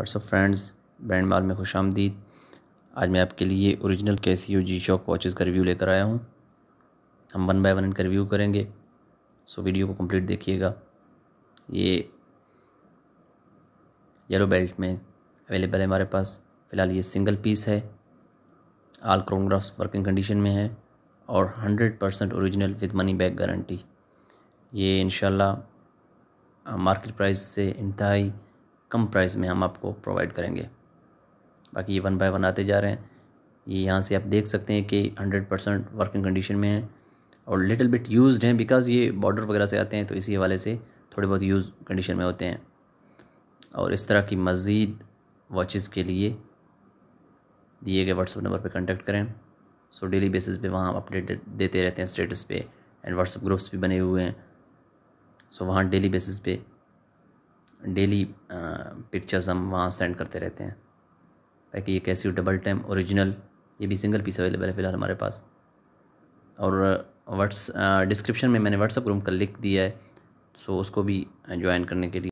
WhatsApp friends band माल में खुश आमदीद आज मैं आपके लिए original you G shock watches का रिव्यू लेकर आया हूँ हम वन बाय वन इनका रिव्यू करेंगे सो वीडियो को कंप्लीट देखिएगा ये येलो बेल्ट में अवेलेबल है हमारे पास फ़िलहाल ये सिंगल पीस है आल क्रोमग्राफ्स वर्किंग कंडीशन में है और hundred percent original with money back guarantee ये इन मार्केट प्राइस से इंतहाई कम प्राइस में हम आपको प्रोवाइड करेंगे बाकी ये वन बाय वन आते जा रहे हैं ये यहाँ से आप देख सकते हैं कि हंड्रेड परसेंट वर्किंग कंडीशन में है और लिटिल बिट यूज्ड हैं बिकॉज ये बॉर्डर वगैरह से आते हैं तो इसी हवाले से थोड़े बहुत यूज़ कंडीशन में होते हैं और इस तरह की मज़ीद वॉचेस के लिए दिए गए व्हाट्सअप नंबर पर कंटेक्ट करें सो डेली बेसिस पर वहाँ अपडेट देते रहते हैं स्टेटस पे एंड व्हाट्सअप ग्रुप्स भी बने हुए हैं सो वहाँ डेली बेसिस पे डेली पिक्चर्स हम वहाँ सेंड करते रहते हैं बाकी ये कैसी डबल टैम ओरिजिनल ये भी सिंगल पीस अवेलेबल है फ़िलहाल हमारे पास और व्हाट्स डिस्क्रिप्शन में मैंने व्हाट्सअप ग्रुप का लिंक दिया है सो उसको भी ज्वाइन करने के लिए